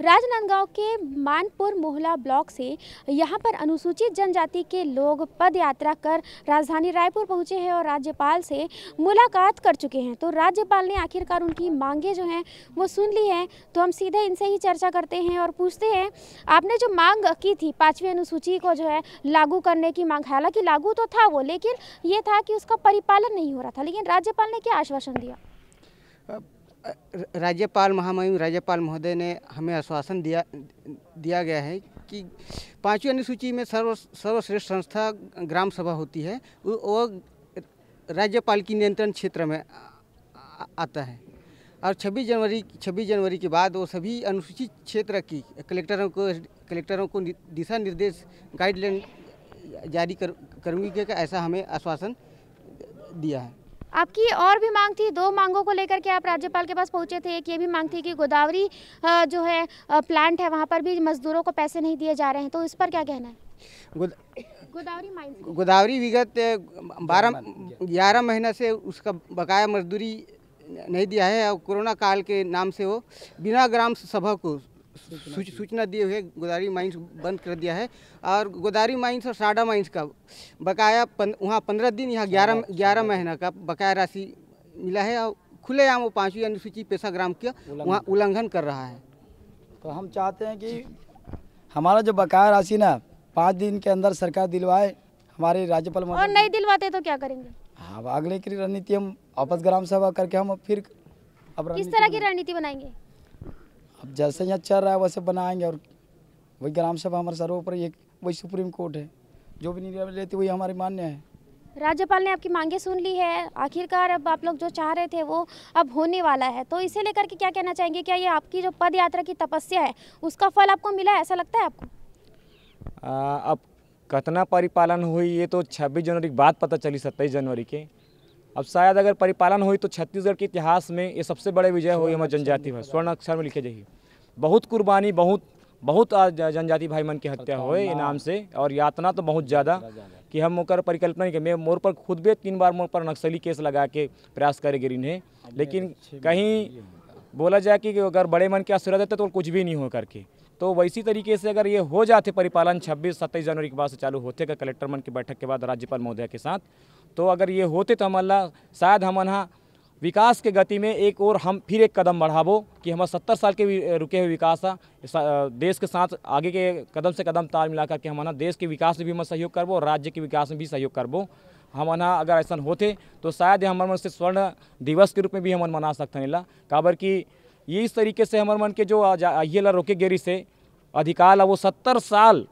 राजनांदगांव के मानपुर मोहला ब्लॉक से यहां पर अनुसूचित जनजाति के लोग पद यात्रा कर राजधानी रायपुर पहुंचे हैं और राज्यपाल से मुलाकात कर चुके हैं तो राज्यपाल ने आखिरकार उनकी मांगे जो हैं वो सुन ली हैं तो हम सीधे इनसे ही चर्चा करते हैं और पूछते हैं आपने जो मांग की थी पाँचवीं अनुसूची को जो है लागू करने की मांग हालांकि लागू तो था वो लेकिन ये था कि उसका परिपालन नहीं हो रहा था लेकिन राज्यपाल ने क्या आश्वासन दिया राज्यपाल महामहिम राज्यपाल महोदय ने हमें आश्वासन दिया दिया गया है कि पांचवी अनुसूची में सर्व सर्वश्रेष्ठ संस्था ग्राम सभा होती है वो राज्यपाल की नियंत्रण क्षेत्र में आता है और 26 जनवरी 26 जनवरी के बाद वो सभी अनुसूचित क्षेत्र की कलेक्टरों को कलेक्टरों को दिशा निर्देश गाइडलाइन जारी कर करूँगी कि ऐसा हमें आश्वासन दिया है आपकी और भी मांग थी दो मांगों को लेकर के आप राज्यपाल के पास पहुंचे थे एक ये भी मांग थी कि गोदावरी जो है प्लांट है वहाँ पर भी मजदूरों को पैसे नहीं दिए जा रहे हैं तो इस पर क्या कहना है गोदावरी माइन गोदावरी विगत बारह ग्यारह महीना से उसका बकाया मजदूरी नहीं दिया है और कोरोना काल के नाम से वो बिना ग्राम सभा को सूचना दिए हुए गोदारी माइंस बंद कर दिया है और गोदारी माइंस और साडा माइंस का बकाया पन, वहाँ पंद्रह दिन यहाँ ग्यारह ग्यारह महीना का बकाया राशि मिला है और खुलेआम वो पाँचवीं अनुसूची पेशा ग्राम का वहाँ उल्लंघन कर रहा है तो हम चाहते हैं कि हमारा जो बकाया राशि ना पाँच दिन के अंदर सरकार दिलवाए हमारे राज्यपाल और नहीं दिलवाते तो क्या करेंगे हाँ अगले की रणनीति हम वापस ग्राम सभा करके हम फिर अब किस तरह की रणनीति बनाएंगे अब जैसे यहाँ चल रहा है वैसे बनाएंगे और वही ग्राम सभा हमारे सर्वोपरि एक वही सुप्रीम कोर्ट है जो भी निर्णय लेती वही हमारी मान्य है राज्यपाल ने आपकी मांगे सुन ली है आखिरकार अब आप लोग जो चाह रहे थे वो अब होने वाला है तो इसे लेकर के क्या कहना चाहेंगे क्या ये आपकी जो पद यात्रा की तपस्या है उसका फल आपको मिला है ऐसा लगता है आपको आ, अब कितना परिपालन हुई ये तो 26 जनवरी के बाद पता चली सत्ताईस जनवरी के अब शायद अगर परिपालन हुई तो छत्तीसगढ़ के इतिहास में ये सबसे बड़े विजय हुई हमारे जनजाति में स्वर्ण अक्षर में लिखे जाइए बहुत कुर्बानी बहुत बहुत जनजाति भाई मन की हत्या अच्छा, हुए हाँ। इनाम से और यातना तो बहुत ज़्यादा कि हम ओकर परिकल्पना नहीं मैं मोर पर खुद भी तीन बार मोर पर नक्सली केस लगा के प्रयास करे गिर इन्हें लेकिन कहीं बोला जाए कि अगर बड़े मन के आशीर्वाद देते तो कुछ भी नहीं हो करके तो वैसी तरीके से अगर ये हो जाते परिपालन 26 सत्ताईस जनवरी के बाद से चालू होते कलेक्टर मन की बैठक के बाद राज्यपाल महोदय के साथ तो अगर ये होते तो हमला शायद हम विकास के गति में एक और हम फिर एक कदम बढ़ावो कि हमारे सत्तर साल के रुके हुए विकास है देश के साथ आगे के कदम से कदम ताल मिला करके हमारा देश के विकास में भी हम सहयोग करबो और राज्य के विकास में भी सहयोग करबो हम ना अगर ऐसा होते तो शायद हमारे मन से स्वर्ण दिवस के रूप में भी हम मना सकते हैं ला काबर कि ये इस तरीके से हमारे मन के जो ये ला रोके गेरी से अधिकार वो सत्तर साल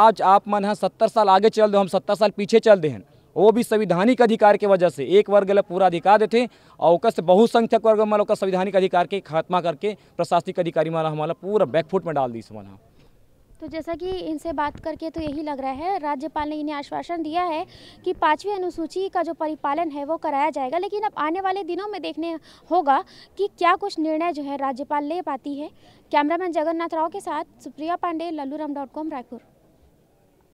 आज आप मन है सत्तर साल आगे चल दो हम सत्तर साल पीछे चल दे हैं वो भी संविधानिक अधिकार के वजह से एक वर्ग ला पूरा अधिकार देते और ओकर बहुसंख्यक वर्ग मान लो का संविधानिक अधिकार के खात्मा करके प्रशासनिक अधिकारी माना हमारा पूरा बैकफुट में डाल दी इस हमारा तो जैसा कि इनसे बात करके तो यही लग रहा है राज्यपाल ने इन्हें आश्वासन दिया है कि पाँचवीं अनुसूची का जो परिपालन है वो कराया जाएगा लेकिन अब आने वाले दिनों में देखने होगा कि क्या कुछ निर्णय जो है राज्यपाल ले पाती है कैमरामैन जगन्नाथ राव के साथ सुप्रिया पांडे लल्लू रायपुर